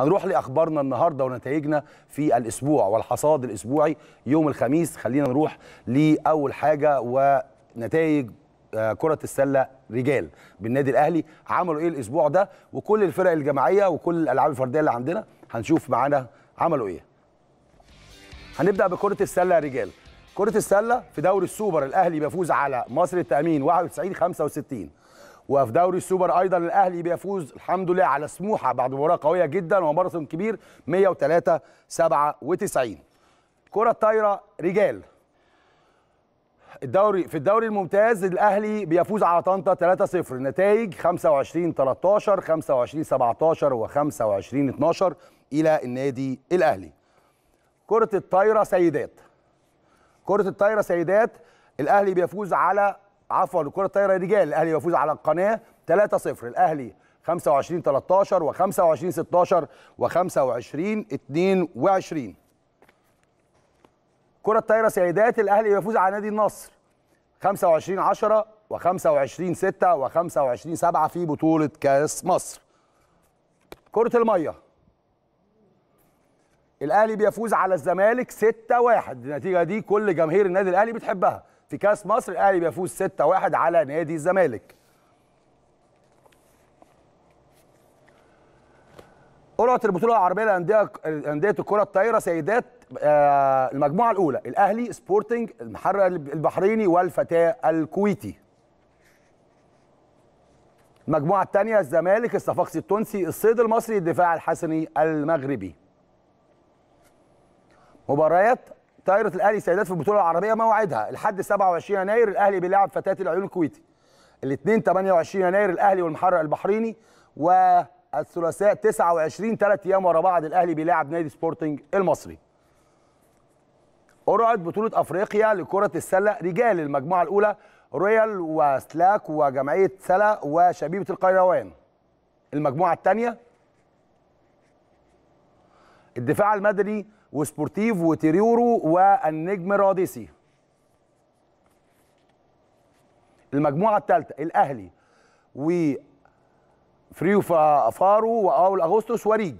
هنروح لاخبارنا النهارده ونتائجنا في الاسبوع والحصاد الاسبوعي يوم الخميس خلينا نروح لاول حاجه ونتائج آه، كرة السلة رجال بالنادي الأهلي عملوا إيه الأسبوع ده وكل الفرق الجماعية وكل الألعاب الفردية اللي عندنا هنشوف معانا عملوا إيه هنبدأ بكرة السلة رجال كرة السلة في دوري السوبر الأهلي بيفوز على مصر التأمين 91 65 وفي دوري السوبر ايضا الاهلي بيفوز الحمد لله على سموحه بعد مباراه قويه جدا وماراثون كبير 103 97 كره طايره رجال الدوري في الدوري الممتاز الاهلي بيفوز على طنطا 3-0 نتائج 25 13 25 17 و25 12 الى النادي الاهلي كره الطايره سيدات كره الطايره سيدات الاهلي بيفوز على عفوا الكره الطايره رجال الاهلي يفوز على القناه 3-0 الاهلي 25 13 و25 16 و25 22 كرة الطايرة سيدات الأهلي يفوز على نادي النصر 25 10 و25 6 و25 7 في بطولة كأس مصر كرة المية الأهلي بيفوز على الزمالك 6 1 النتيجة دي كل جماهير النادي الأهلي بتحبها في كاس مصر الاهلي بيفوز 6-1 على نادي الزمالك قرعه البطوله العربيه للانديه انديه الكره الطايره سيدات آه، المجموعه الاولى الاهلي سبورتنج المحرر البحريني والفتاه الكويتي المجموعه الثانيه الزمالك الصفاقسي التونسي الصيد المصري الدفاع الحسني المغربي مباريات طائره الاهلي سيدات في البطوله العربيه موعدها الحد 27 يناير الاهلي بيلعب فتاه العيون الكويتي الاثنين 28 يناير الاهلي والمحرق البحريني والثلاثاء 29 ثلاث ايام ورا بعض الاهلي بيلعب نادي سبورتنج المصري قرعه بطوله افريقيا لكره السله رجال المجموعه الاولى رويال وسلاك وجمعيه سلا وشبيبه القيروان المجموعه الثانيه الدفاع المدني وسبورتيف وتيريورو والنجم راديسي المجموعه الثالثه الاهلي وفريو فارو واول اغسطس وريج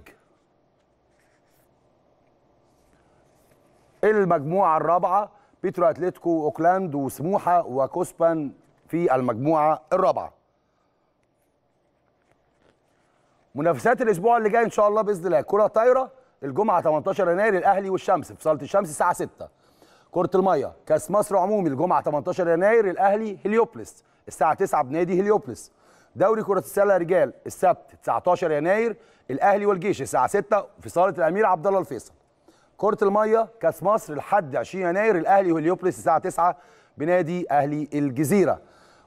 المجموعه الرابعه بيترو اتلتيكو اوكلاند وسموحه وكوسبان في المجموعه الرابعه منافسات الاسبوع اللي جاي ان شاء الله باذن الله كره طايره الجمعه 18 يناير الاهلي والشمس في صاله الشمس الساعه 6 كره الميه كاس مصر عمومي الجمعه 18 يناير الاهلي هليوبلس الساعه 9 بنادي هليوبلس دوري كره السله رجال السبت 19 يناير الاهلي والجيش الساعه 6 في صاله الامير عبد الله الفيصل كره الميه كاس مصر لحد 20 يناير الاهلي وهليوبلس الساعه 9 بنادي اهلي الجزيره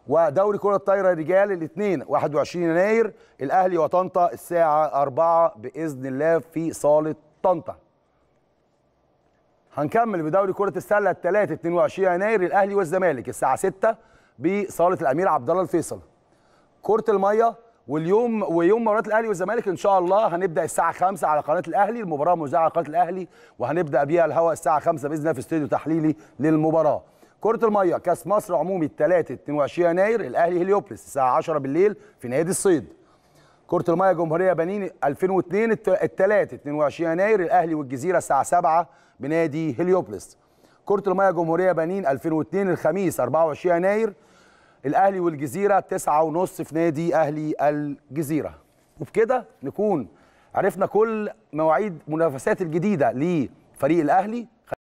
ودوري كرة الطايرة رجال الاثنين 21 يناير الأهلي وطنطا الساعة 4 بإذن الله في صالة طنطا هنكمل بدوري كرة السلة الثلاث 22 يناير الأهلي والزمالك الساعة 6 بصالة الأمير عبد الله الفيصل كرة المية واليوم ويوم مباراه الاهلي والزمالك ان شاء الله هنبدا الساعه 5 على قناه الاهلي المباراه مذاعه على قناه الاهلي وهنبدا بيها الهواء الساعه 5 باذن الله في استوديو تحليلي للمباراه كرة المية كأس مصر عمومي الثلاثة 22 يناير الأهلي هليوبلس الساعة 10 بالليل في نادي الصيد. كرة المية جمهورية بنين 2002 الثلاثة 22 يناير الأهلي والجزيرة الساعة 7 بنادي هليوبلس. كرة المية جمهورية بنين 2002 الخميس 24 يناير الأهلي والجزيرة 9 ونص في نادي أهلي الجزيرة. وبكده نكون عرفنا كل مواعيد منافسات الجديدة لفريق الأهلي